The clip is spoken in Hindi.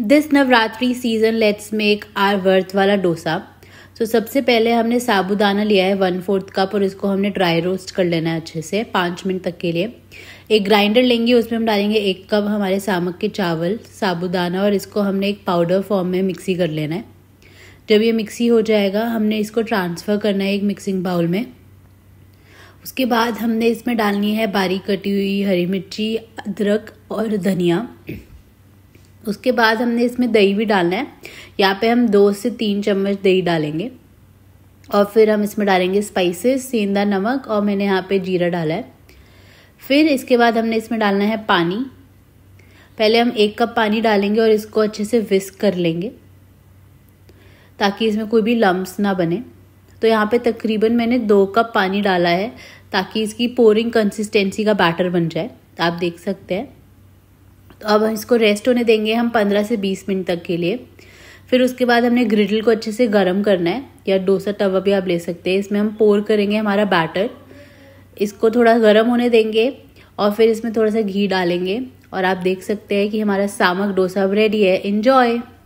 this Navratri season let's make our worth वाला डोसा तो सबसे पहले हमने साबुदाना लिया है वन फोर्थ कप और इसको हमने ड्राई रोस्ट कर लेना है अच्छे से पाँच मिनट तक के लिए एक ग्राइंडर लेंगे उसमें हम डालेंगे एक कप हमारे सामक के चावल साबुदाना और इसको हमने एक पाउडर फॉर्म में मिक्सी कर लेना है जब ये मिक्सी हो जाएगा हमने इसको ट्रांसफ़र करना है एक मिक्सिंग बाउल में उसके बाद हमने इसमें डालनी है बारीक कटी हुई हरी मिर्ची अदरक और धनिया उसके बाद हमने इसमें दही भी डालना है यहाँ पे हम दो से तीन चम्मच दही डालेंगे और फिर हम इसमें डालेंगे स्पाइसेस सेंधा नमक और मैंने यहाँ पे जीरा डाला है फिर इसके बाद हमने इसमें डालना है पानी पहले हम एक कप पानी डालेंगे और इसको अच्छे से विस्क कर लेंगे ताकि इसमें कोई भी लम्ब्स ना बने तो यहाँ पे तकरीबन मैंने दो कप पानी डाला है ताकि इसकी पोरिंग कंसिस्टेंसी का बैटर बन जाए आप देख सकते हैं तो अब इसको रेस्ट होने देंगे हम पंद्रह से बीस मिनट तक के लिए फिर उसके बाद हमने ग्रिडल को अच्छे से गर्म करना है या डोसा तवा भी आप ले सकते हैं इसमें हम पोर करेंगे हमारा बैटर इसको थोड़ा गर्म होने देंगे और फिर इसमें थोड़ा सा घी डालेंगे और आप देख सकते हैं कि हमारा सामक डोसा अब रेडी है इन्जॉय